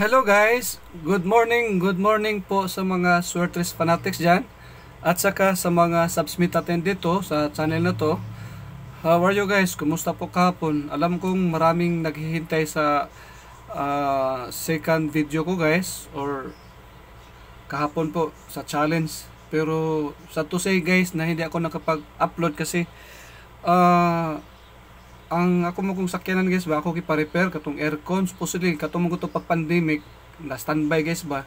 Hello guys! Good morning! Good morning po sa mga Swertres Fanatics dyan at saka sa mga subsmit natin dito sa channel na to How are you guys? Kumusta po kahapon? Alam kong maraming naghihintay sa uh, second video ko guys or kahapon po sa challenge pero sa to say guys na hindi ako nakapag-upload kasi uh, ang ako mo kung sakyanan guys ba ako gipa-repair katong aircon supposedly katong mo to pag pandemic na standby guys ba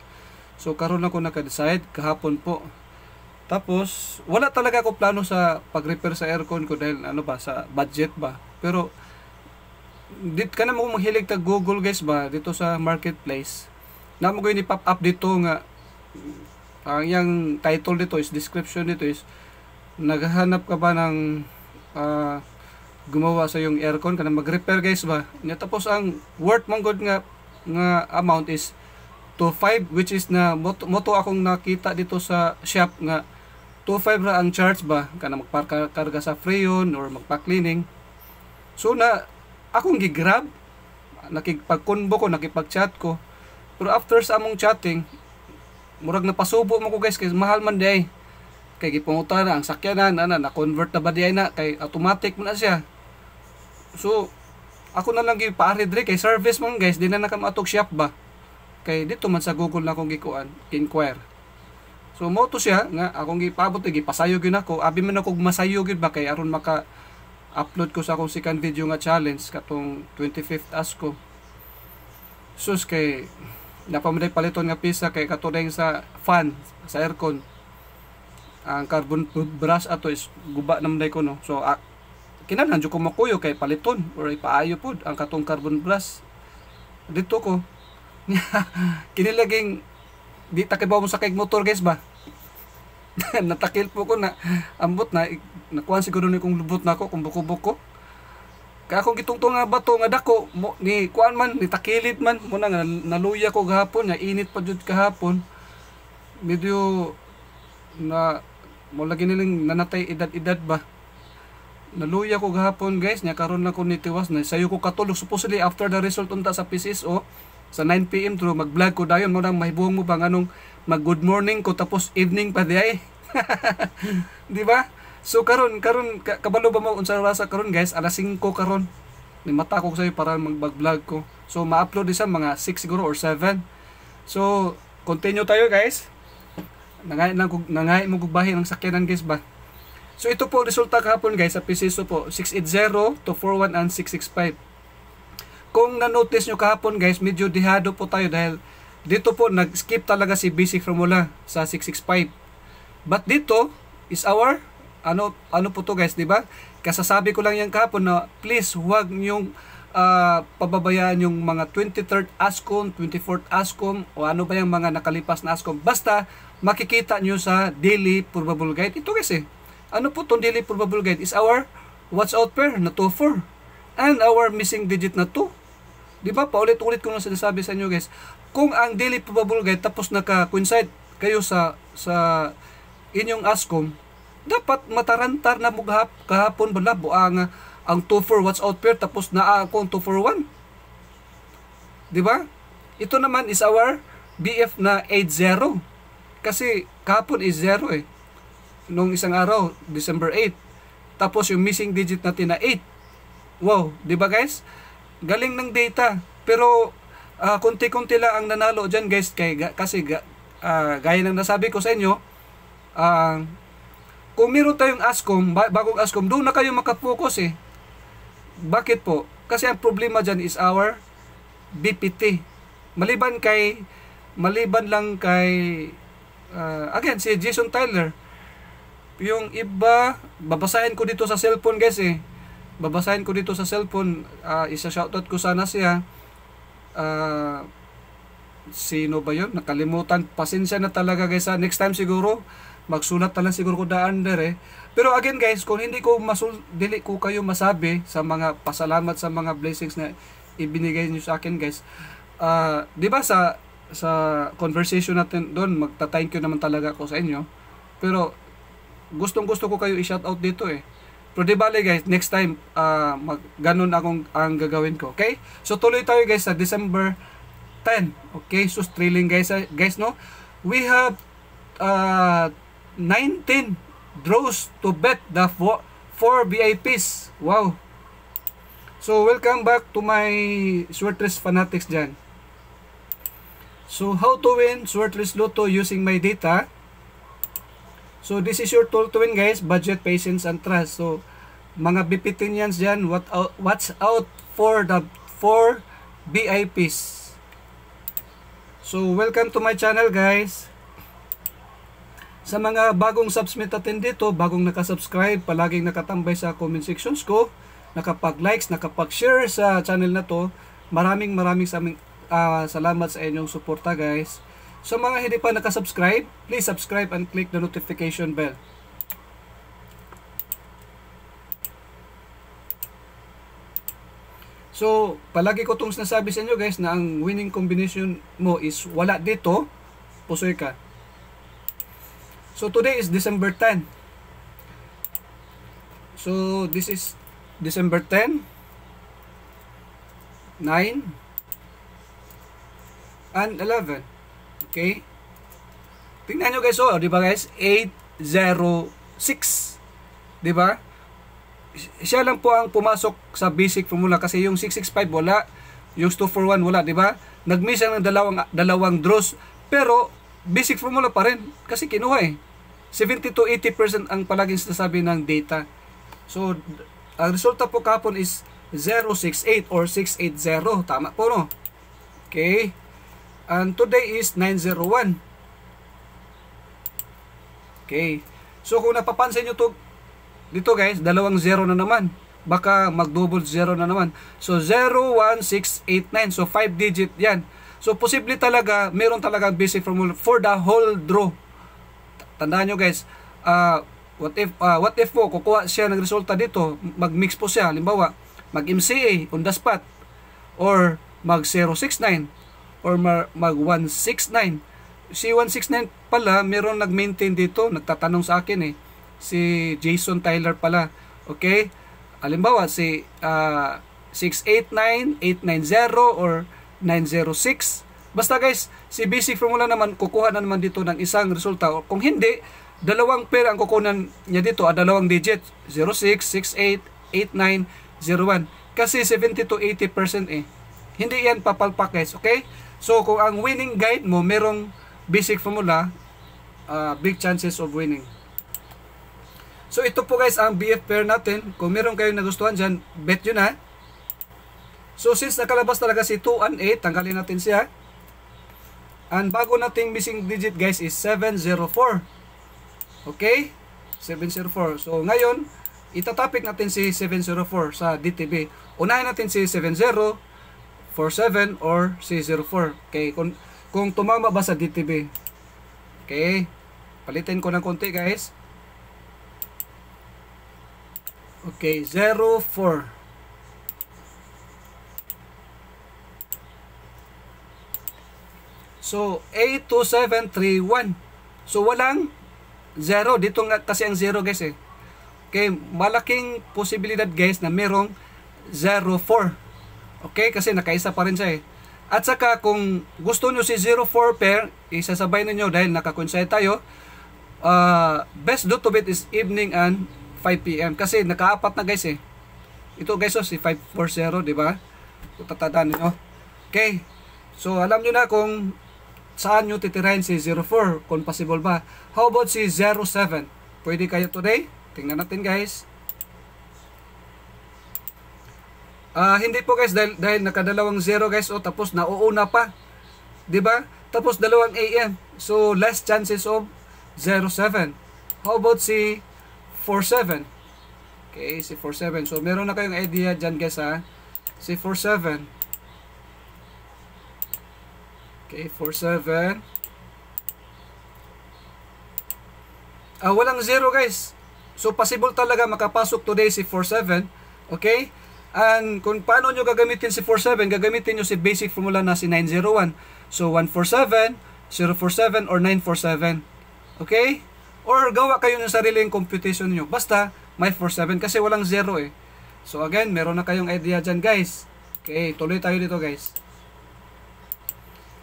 so karon ako naka-decide kahapon po tapos wala talaga ako plano sa pag-repair sa aircon ko dahil ano ba sa budget ba pero dit ka na mo maghilig tag Google guys ba dito sa marketplace na mo ni pop up dito nga ang yang title dito is description dito is naghahanap ka ba ng uh, gumawa sa yung aircon kana mag-repair guys ba nya tapos ang worth mong god nga nga amount is 25 which is na moto, moto akong nakita dito sa shop nga 25 ra ang charge ba kana magpakarga sa freon or magpa-cleaning so na akong gigrab nakipag-convo ko nakipag-chat ko pero after sa among chatting murag napasubo mo ko guys kay mahal man day kay gipungutan ang sakyanan na na convert na ba di na kay automatic man na siya So, ako na lang gyud paari dre kay service man guys, di na nakamatok shop ba. Kay dito man sa Google na akong gikuan, inquire. So mo to siya nga akong gipabot eh, gipasayo gyud ako, abi man ako masayo gyud ba kay aron maka upload ko sa akong second video nga challenge katong 25th asko ko. Sus kay napamuday paliton nga pisa kay katudeng sa fan sa aircon ang carbon brush ato is guba naman ko no so kinahanglan jud ko makuyo kay paliton or ipaayo pod ang katong carbon blast dito ko kini laging di takibaw mo sa kay motor guys ba natakil po ko na ambot na nakuan siguro ni kong lubot na ako kung buko-buko ko kaya akong gitungtong nga bato nga dako mo, ni kuan man ni takilit man mo na naluya ko gahapon nga init pa jud kahapon medyo na mo lagi nilang nanatay edad-edad ba Naluya ko gahapon guys, nya karon lang ko nitiwas na sayo ko katulog supposedly after the result unta sa PCSO oh, sa 9 pm through mag-vlog ko dayon mo nang mahibuong mo pa nganong mag good morning ko tapos evening pa di ay. di ba? So karon karon ka, kabalo ba mo unsa rasa karon guys? Alas 5 karon. Ni mata ko sayo para mag-vlog ko. So ma-upload isa mga 6 siguro or 7. So continue tayo guys. Nangay lang nangay mo gubahin ang sakyanan guys ba. So ito po resulta kahapon guys sa PCSO po 680 to 41 and 665. Kung na-notice nyo kahapon guys medyo dihado po tayo dahil dito po nag-skip talaga si basic formula sa 665. But dito is our ano ano po to guys, 'di ba? Kasasabi ko lang yan kahapon na please huwag niyo uh, ah, pababayaan yung mga 23rd ASCOM, 24th ASCOM o ano ba yung mga nakalipas na ASCOM. Basta makikita nyo sa daily probable guide. Ito guys eh ano po to daily probable guide? Is our watch out pair na 2-4 and our missing digit na 2. Di ba? Paulit-ulit ko lang sinasabi sa inyo guys. Kung ang daily probable guide tapos naka-coincide kayo sa sa inyong ASCOM, dapat matarantar na mo kahapon bala buang ang ang 24 watch out pair tapos na ako ang 2 Di ba? Ito naman is our BF na 80. Kasi kahapon is 0 eh nung isang araw, December 8. Tapos yung missing digit natin na 8. Wow, di ba guys? Galing ng data. Pero uh, ah, kunti-kunti lang ang nanalo dyan guys. Kay, kasi uh, gaya ng nasabi ko sa inyo, uh, kung meron tayong ASCOM, bagong ASCOM, doon na kayo makapokus eh. Bakit po? Kasi ang problema dyan is our BPT. Maliban kay, maliban lang kay, uh, again, si Jason Tyler, yung iba, babasahin ko dito sa cellphone guys eh. Babasahin ko dito sa cellphone. Uh, ah, isa shoutout ko sana siya. Uh, sino ba yon Nakalimutan. Pasensya na talaga guys. Ha? Next time siguro, magsulat na lang siguro ko daan der eh. Pero again guys, kung hindi ko masul dili ko kayo masabi sa mga pasalamat sa mga blessings na ibinigay niyo sa akin guys. Uh, 'di ba sa sa conversation natin doon, magta-thank you naman talaga ako sa inyo. Pero gustong gusto ko kayo i-shoutout dito eh. Pero di bale guys, next time, uh, mag, ganun akong ang gagawin ko. Okay? So tuloy tayo guys sa December 10. Okay? So thrilling guys, ah, guys no? We have uh, ah, 19 draws to bet the 4, VIPs. Wow! So welcome back to my Swertres Fanatics dyan. So how to win Swertres Lotto using my data. So this is your tool to win guys, budget, patience, and trust. So mga Bipitinians dyan, what out, watch out for the for VIPs. So welcome to my channel guys. Sa mga bagong subsmit natin dito, bagong nakasubscribe, palaging nakatambay sa comment sections ko, nakapag-likes, nakapag-share sa channel na to, maraming maraming sa aming, uh, ah, salamat sa inyong suporta guys. Sa mga hindi pa nakasubscribe, please subscribe and click the notification bell. So, palagi ko itong sinasabi sa inyo guys na ang winning combination mo is wala dito, pusoy ka. So, today is December 10. So, this is December 10, 9, and 11. Okay? Tingnan nyo guys, oh, di ba guys? 806. Di ba? Siya lang po ang pumasok sa basic formula kasi yung 665 wala, yung 241 wala, di ba? Nag-miss ang dalawang, dalawang draws, pero basic formula pa rin kasi kinuha eh. 70 to 80% ang palaging sinasabi ng data. So, ang resulta po kapon is 068 or 680. Tama po no? Okay. And today is 901. Okay. So kung napapansin nyo to, dito guys, dalawang zero na naman. Baka mag-double 0 na naman. So 01689. So 5 digit yan. So posible talaga, meron talagang basic formula for the whole draw. Tandaan nyo guys, uh, what if uh, what if po kukuha siya ng resulta dito, mag-mix po siya, halimbawa, mag-MCA on the spot or mag 069 or mag 169. Si 169 pala, meron nag-maintain dito, nagtatanong sa akin eh. Si Jason Tyler pala. Okay? Halimbawa, si uh, 689, 890, or 906. Basta guys, si basic formula naman, kukuha na naman dito ng isang resulta. Or kung hindi, dalawang pair ang kukunan niya dito, ah, dalawang digit. 06, 68, 89, Kasi 70 to 80% eh. Hindi yan papalpakes, okay? So kung ang winning guide mo merong basic formula, uh, big chances of winning. So ito po guys ang BF pair natin. Kung meron kayong nagustuhan dyan, bet yun ha. So since nakalabas talaga si 2 and 8, tanggalin natin siya. And bago nating missing digit guys is 704. Okay? 704. So ngayon, itatopic natin si 704 sa DTB. Unahin natin si 70 47 or C04. Okay, kung, kung tumama ba sa DTB. Okay, palitin ko ng konti guys. Okay, 04. So, 82731. So, walang 0. Dito nga kasi ang 0 guys eh. Okay, malaking posibilidad guys na merong 04. Okay? Kasi nakaisa pa rin siya eh. At saka kung gusto nyo si 04 pair, isasabay ninyo dahil nakakonsay tayo. Uh, best do to bid is evening and 5pm. Kasi nakaapat na guys eh. Ito guys oh, si 540, di ba? Tatandaan niyo. Okay. So alam niyo na kung saan nyo titirahin si 04 kung possible ba how about si 07 pwede kayo today tingnan natin guys Uh, hindi po guys dahil, dahil nakadalawang 0 guys o oh, tapos nauuna pa. 'Di ba? Tapos dalawang AM. So less chances of 07. How about si 47? Okay, si 47. So meron na kayong idea diyan guys ha. Si 47. Okay, 47. Ah, walang zero guys. So possible talaga makapasok today si 47. Okay? And kung paano nyo gagamitin si 47, gagamitin nyo si basic formula na si 901. So 147, 047, or 947. Okay? Or gawa kayo ng sariling computation nyo. Basta may 47 kasi walang 0 eh. So again, meron na kayong idea dyan guys. Okay, tuloy tayo dito guys.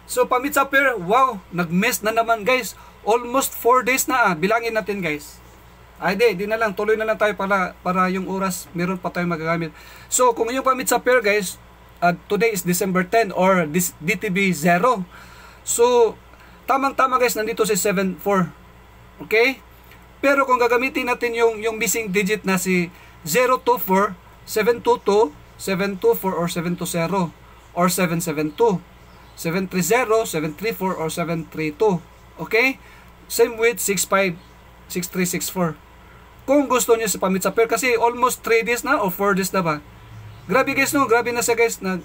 So pamitsa pair, wow, nag miss na naman guys. Almost 4 days na ah. Bilangin natin guys. Ay, ah, di, di na lang. Tuloy na lang tayo para, para yung oras meron pa tayong magagamit. So, kung yung pamit sa pair, guys, uh, today is December 10 or this DTB 0. So, tamang-tama guys, nandito si 74. Okay? Pero kung gagamitin natin yung, yung missing digit na si 024, 722, 724 or 720 or 772. 730, 734 or 732. Okay? Same with 65, 6364 kung gusto niyo sa pamit sa prayer kasi almost 3 days na or 4 days na ba grabe guys no grabe na siya guys nag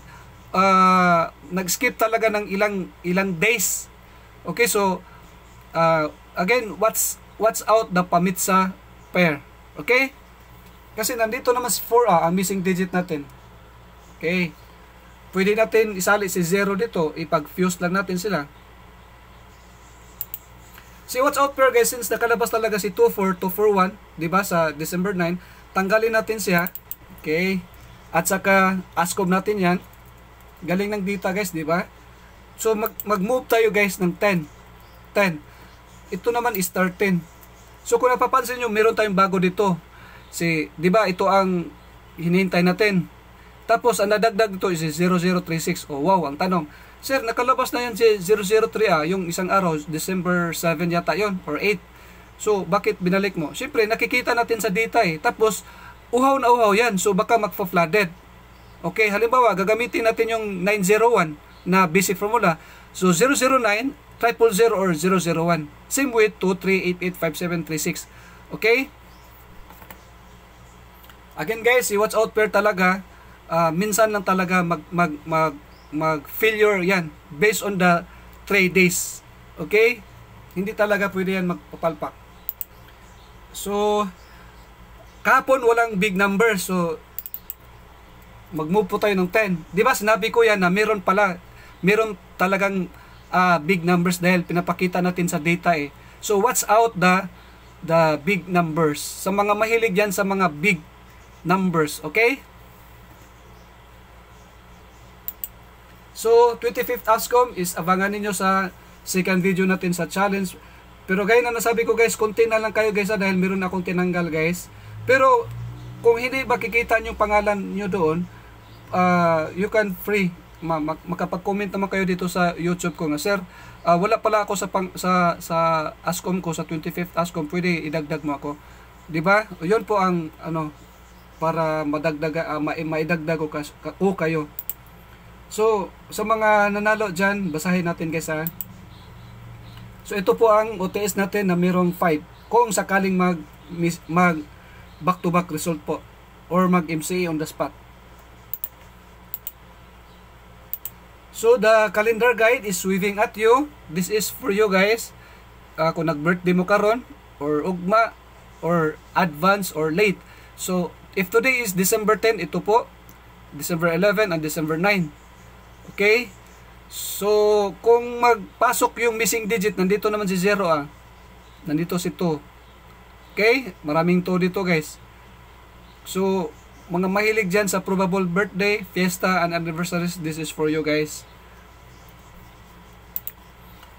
uh, nag-skip talaga ng ilang ilang days okay so uh, again what's what's out the pamitsa pair okay kasi nandito naman si 4 ah, ang missing digit natin okay pwede natin isali si 0 dito ipag-fuse lang natin sila Si watch out pair guys, since nakalabas talaga si 24241, di ba sa December 9, tanggalin natin siya. Okay. At saka askob natin 'yan. Galing ng data guys, di ba? So mag mag-move tayo guys ng 10. 10. Ito naman is 13. So kung napapansin niyo, meron tayong bago dito. Si, di ba ito ang hinihintay natin. Tapos ang nadagdag dito is 0036. Oh wow, ang tanong, Sir, nakalabas na yan si 003 ah, yung isang araw, December 7 yata yon or 8. So, bakit binalik mo? Siyempre, nakikita natin sa data eh. Tapos, uhaw na uhaw yan. So, baka magpa-flooded. Okay, halimbawa, gagamitin natin yung 901 na basic formula. So, 009, triple 0 or 001. Same with 23885736. Okay? Again guys, i-watch out pair talaga. Uh, minsan lang talaga mag, mag, mag mag-failure yan based on the trade days. Okay? Hindi talaga pwede yan magpapalpak. So, kapon walang big number. So, mag-move po tayo ng 10. Di ba sinabi ko yan na meron pala, meron talagang uh, big numbers dahil pinapakita natin sa data eh. So, what's out the the big numbers? Sa mga mahilig yan sa mga big numbers, okay? So, 25th ASCOM is abangan ninyo sa second video natin sa challenge. Pero gaya na nasabi ko guys, konti na lang kayo guys ah, dahil meron akong tinanggal guys. Pero kung hindi makikita yung pangalan nyo doon, uh, you can free ma mak makapag-comment naman kayo dito sa YouTube ko nga sir uh, wala pala ako sa pang, sa sa ASCOM ko sa 25th ASCOM pwede idagdag mo ako di ba yun po ang ano para madagdag uh, ah, ma maidagdag ko, kas, ko kayo So, sa mga nanalo dyan, basahin natin guys ha. So, ito po ang OTS natin na mayroong 5. Kung sakaling mag, mag back-to-back -back result po or mag MCA on the spot. So, the calendar guide is waving at you. This is for you guys. Uh, kung nag-birthday mo karon or ugma or advance or late. So, if today is December 10, ito po. December 11 and December 9. Okay? So, kung magpasok yung missing digit, nandito naman si 0 ah. Nandito si 2. Okay? Maraming 2 dito guys. So, mga mahilig dyan sa probable birthday, fiesta, and anniversaries, this is for you guys.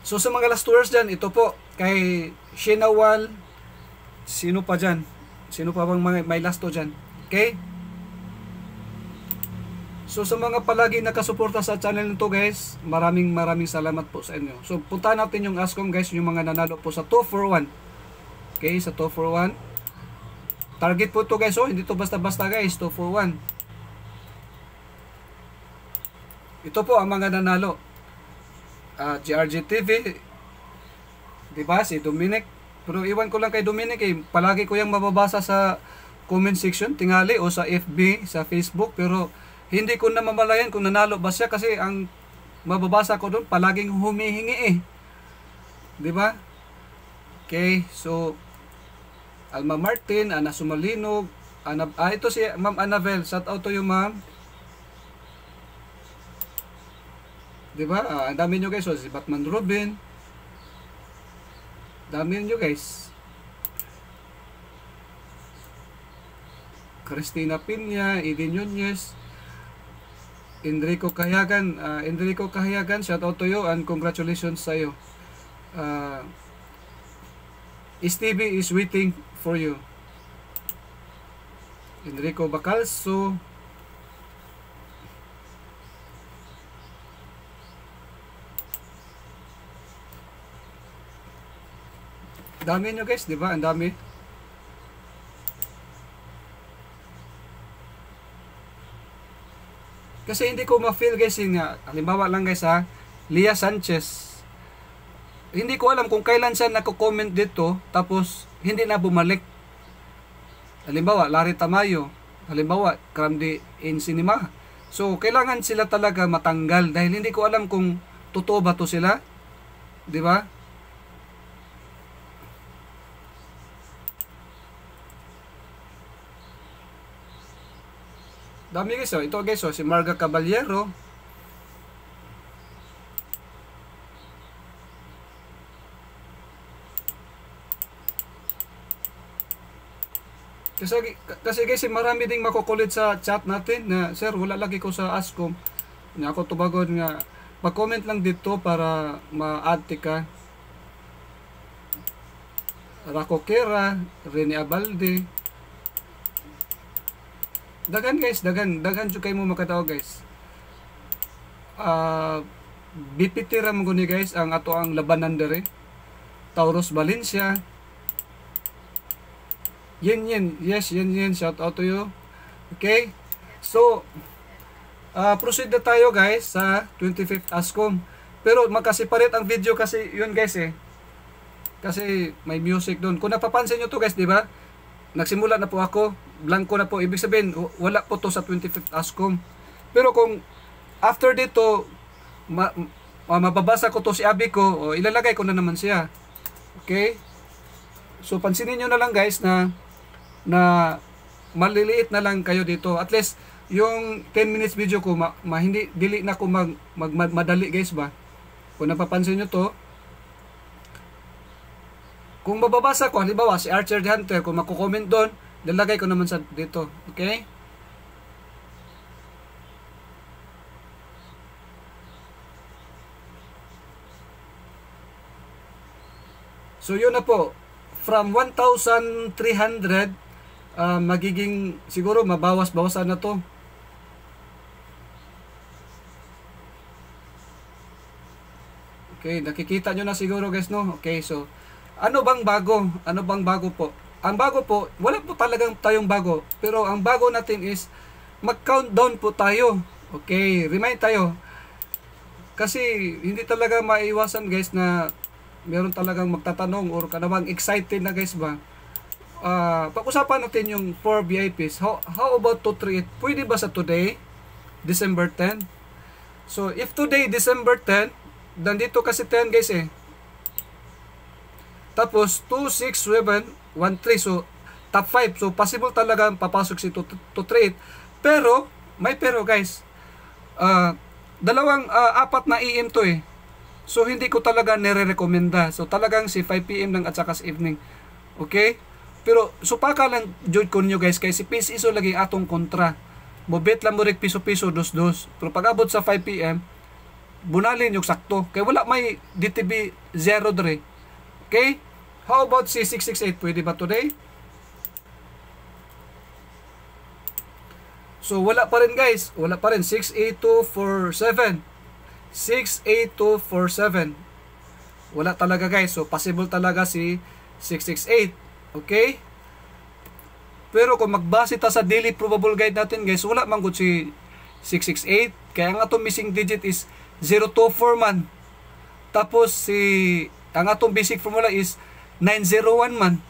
So, sa mga last words dyan, ito po, kay Shinawal, sino pa dyan? Sino pa bang may, last to dyan? Okay? So sa mga palagi nakasuporta sa channel nito guys, maraming maraming salamat po sa inyo. So punta natin yung Ascom guys, yung mga nanalo po sa 2 for 1. Okay, sa 2 for 1. Target po to guys, oh, hindi to basta-basta guys, 2 for 1. Ito po ang mga nanalo. Uh, ah, GRG TV, diba, si Dominic. Pero iwan ko lang kay Dominic eh, palagi ko yung mababasa sa comment section, tingali, o sa FB, sa Facebook, pero hindi ko na mamalayan kung nanalo ba siya kasi ang mababasa ko doon palaging humihingi eh. 'Di ba? Okay, so Alma Martin, Ana Sumalinog, Ana, ah, ito si Ma'am Anabel. Shout out to you, Ma'am. 'Di ba? Ah, ang dami niyo guys, so, si Batman Robin. Dami niyo guys. Christina Pinya, Edin Nunez, Enrico Kahayagan. Uh, ah, Enrico Kahayagan, shout out to you and congratulations sa iyo. Uh, ah, Stevie is waiting for you. Enrico Bacalso. Dami nyo guys, di ba? Ang dami. Kasi hindi ko ma-feel guys yun nga. Halimbawa lang guys ha. Lia Sanchez. Hindi ko alam kung kailan siya nako-comment dito tapos hindi na bumalik. Halimbawa, Larry Tamayo. Halimbawa, Kramdi in Cinema. So, kailangan sila talaga matanggal dahil hindi ko alam kung totoo ba to sila. 'Di ba? Dami guys oh. Ito guys oh, si Marga Caballero. Kasi, kasi guys, marami ding makukulit sa chat natin na Sir, wala lagi ko sa ASCOM na ako tubagod nga mag-comment lang dito para ma-add ka Rakokera, Rene Abalde, dagan guys dagan dagan jud kay mo makatao guys uh, ah, BPT ra mo guni guys ang ato ang labanan dere Taurus Valencia yen yen yes yen yen shout out to you okay so uh, proceed na tayo guys sa 25th ASCOM pero magka-separate ang video kasi yun guys eh kasi may music doon kung napapansin niyo to guys di ba nagsimula na po ako blanco na po. Ibig sabihin, wala po to sa 25th ASCOM. Pero kung after dito, ma, ma, mababasa ko to si Abby ko, o ilalagay ko na naman siya. Okay? So, pansinin nyo na lang guys na na maliliit na lang kayo dito. At least, yung 10 minutes video ko, ma, ma hindi, dili na ko mag, mag, madali guys ba? Kung napapansin nyo to, kung mababasa ko, halimbawa si Archer the Hunter, kung makukomment doon, Lalagay ko naman sa dito. Okay? So yun na po. From 1,300 uh, ah, magiging siguro mabawas-bawasan na to. Okay, nakikita nyo na siguro guys no. Okay, so ano bang bago? Ano bang bago po? Ang bago po, wala po talagang tayong bago. Pero ang bago natin is mag-countdown po tayo. Okay, remind tayo. Kasi hindi talaga maiwasan guys na meron talagang magtatanong or ka excited na guys ba. Uh, pag-usapan natin yung 4 VIPs. How, how about 238? Pwede ba sa today? December 10? So, if today, December 10, nandito kasi 10 guys eh. Tapos, 2, 6, 7, 1-3. So, top 5. So, possible talaga papasok si to trade. Pero, may pero guys. Uh, dalawang uh, apat na EM to eh. So, hindi ko talaga nire-recommenda. So, talagang si 5pm lang at saka sa evening. Okay? Pero, supaka lang jud ko nyo guys. Kasi Peace Iso lagi atong kontra. Mobet lang mo rin piso-piso, dos-dos. Pero pag abot sa 5pm, bunalin yung sakto. Kaya wala may DTB 0 dre. Okay? How about C668? Pwede ba today? So, wala pa rin guys. Wala pa rin. 68247. 68247. Wala talaga guys. So, possible talaga si 668. Okay? Pero kung magbase ta sa daily probable guide natin guys, wala man si 668. Kaya nga itong missing digit is 024 man. Tapos si, ang atong basic formula is 901 man.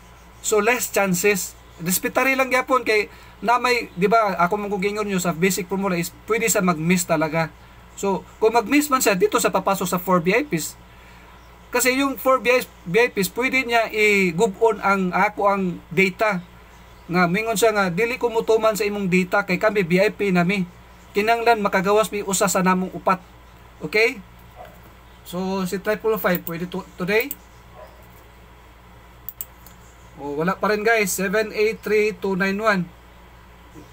So less chances. Respetary lang gyapon kay na may, di ba, ako mong kugingon nyo sa basic formula is pwede sa mag-miss talaga. So, kung mag-miss man siya, dito sa papasok sa 4 VIPs. Kasi yung 4 VIPs, pwede niya i-gubon ang ako ang data. Nga, mingon siya nga, dili ko mutuman sa imong data kay kami VIP nami. Kinanglan makagawas mi usa sa namong upat. Okay? So, si Triple 5, pwede to today. Oh, wala pa rin guys, 783291.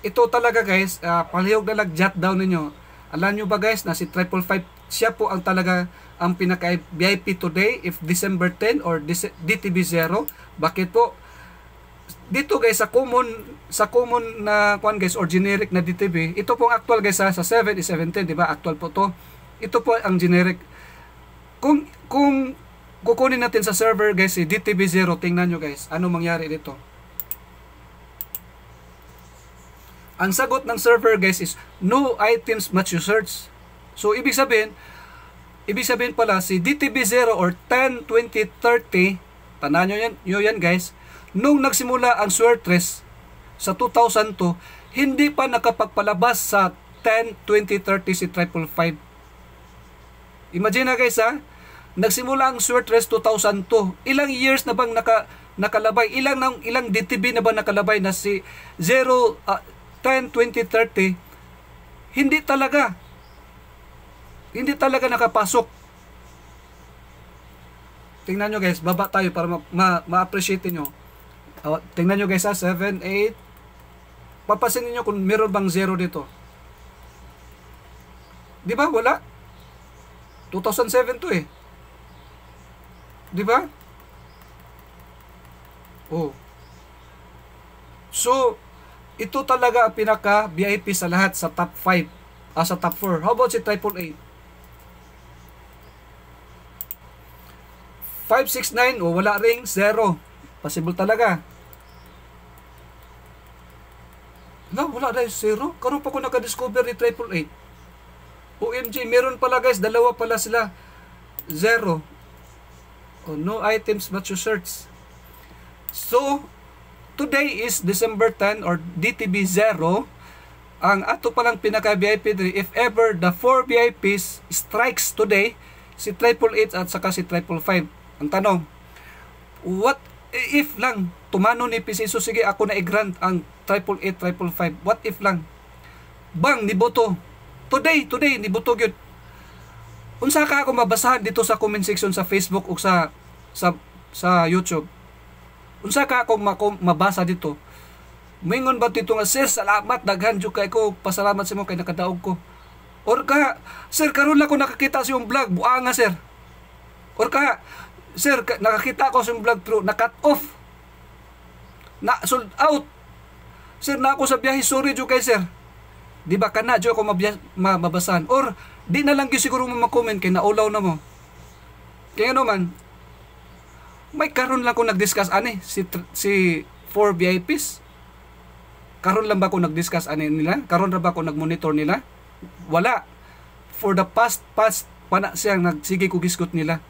Ito talaga guys, uh, palihog na lag-jot down ninyo. Alam nyo ba guys na si 555 siya po ang talaga ang pinaka-VIP today if December 10 or DTB 0. Bakit po? Dito guys sa common sa common na kwan guys or generic na DTB, ito pong actual guys ha, sa 7 is 710, di ba? Actual po to. Ito po ang generic. Kung kung kukunin natin sa server guys si dtb 0 tingnan nyo guys ano mangyari dito ang sagot ng server guys is no items match you search so ibig sabihin ibig sabihin pala si dtb 0 or 102030, tanan 30 nyo yan, nyo yan guys nung nagsimula ang Swertress race sa 2002 hindi pa nakapagpalabas sa 102030 si Triple 5 imagine na guys ha Nagsimula ang Sweat Race 2002. Ilang years na bang naka, nakalabay? Ilang nang ilang DTB na bang nakalabay na si 0 uh, 10 2030? Hindi talaga. Hindi talaga nakapasok. Tingnan nyo guys, baba tayo para ma-appreciate ma, ma nyo. Uh, tingnan nyo guys ha, 7, 8. Papasin niyo kung meron bang 0 dito. Di ba? Wala. 2007 to eh. Di ba? Oh. So, ito talaga ang pinaka VIP sa lahat sa top 5 ah, sa top 4. How about si Triple 8? 569 o oh, wala ring 0. Possible talaga. Na, wala dahil 0. Karoon pa ko naka-discover ni Triple 8. OMG, meron pala guys, dalawa pala sila. 0 or no items but to search. So, today is December 10 or DTB 0. Ang ato palang pinaka-VIP if ever the 4 VIPs strikes today, si Triple 8 at saka si Triple 5. Ang tanong, what if lang tumano ni PC so sige ako na i-grant ang Triple 8, Triple 5. What if lang? Bang, niboto. Today, today, niboto Boto yun unsa ka ako mabasahan dito sa comment section sa Facebook o sa sa sa YouTube unsa ka akong mabasa dito Mingon ba dito nga sir salamat daghan jud kay ko pasalamat sa mo kay nakadaog ko or ka sir karon lang ko nakakita sa imong vlog nga sir or ka sir nakakita ko sa imong vlog pero na cut off na sold out sir na ako sa biyahe sorry jud kay sir di ba kana jud ako mabasahan or Di na lang siguro mo mag-comment kay naulaw na mo. Kaya naman, may karon lang ko nag-discuss ani si si 4 VIPs. Karon lang ba ko nag-discuss ani nila? Karon ra ba ko nag-monitor nila? Wala. For the past past pana siyang nagsige ko giskot nila.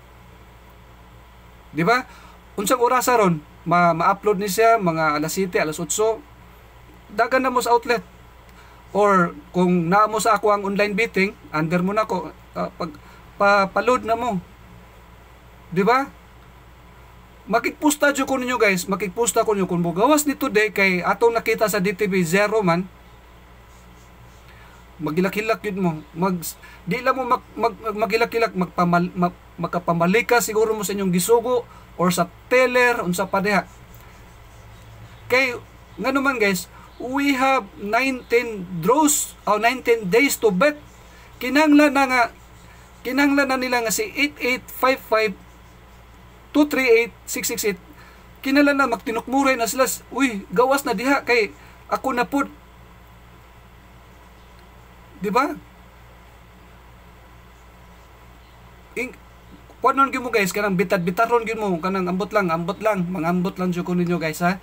Di ba? Unsang orasa ron ma-upload ni siya mga alas 7, alas 8. Dagan na mo sa outlet Or kung naamo sa ako ang online bidding, under mo na ko, uh, pag, pa, load na mo. 'Di ba? Makikpusta jud ko ninyo guys, makikpusta ko ninyo kung bugawas ni today kay atong nakita sa DTV zero man. Magilak-hilak yun mo. Mag, di lang mo mag, mag, magilak-hilak, magpamal, mag, makapamalika siguro mo sa inyong gisugo or sa teller, unsa pa diha. Kay, nga naman guys, we have 19 draws o oh, 19 days to bet kinanglan na nga kinanglan na nila nga si 8855 238668 668 na magtinukmuray na sila uy gawas na diha kay ako na pud di ba ing kuan gyud mo guys kanang bitad bitaron gyud mo kanang ambot lang ambot lang mangambot lang jud ko ninyo guys ha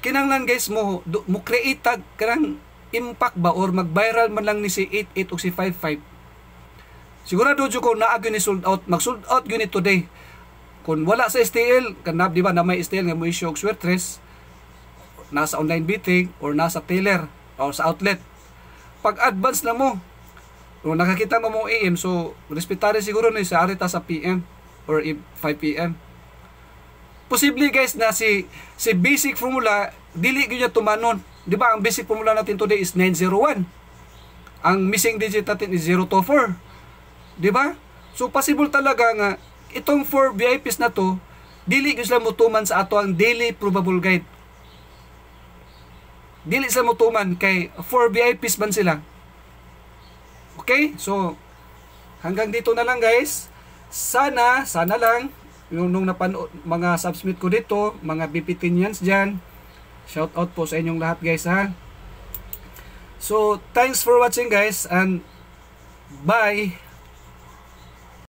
kinanglan guys mo do, mo create tag kanang impact ba or mag-viral man lang ni si 88 o si 55 sigurado jud ko naa gyud ni sold out mag sold out gyud ni today kung wala sa STL kanab di ba na may STL nga mo issue og sweatress nasa online bidding or nasa tailor or sa outlet pag advance na mo kung nakakita mo mo AM so respetare siguro ni sa arita sa PM or 5 PM posible guys na si si basic formula dili gyud tumanon di ba ang basic formula natin today is 901 ang missing digit natin is 024 di ba so possible talaga nga itong 4 VIPs na to dili gyud sila mutuman sa ato ang daily probable guide dili sila mutuman kay 4 VIPs man sila okay so hanggang dito na lang guys sana sana lang yung nung napanood, mga subsmit ko dito, mga BPTinians dyan. Shout out po sa inyong lahat guys ha. So, thanks for watching guys and bye!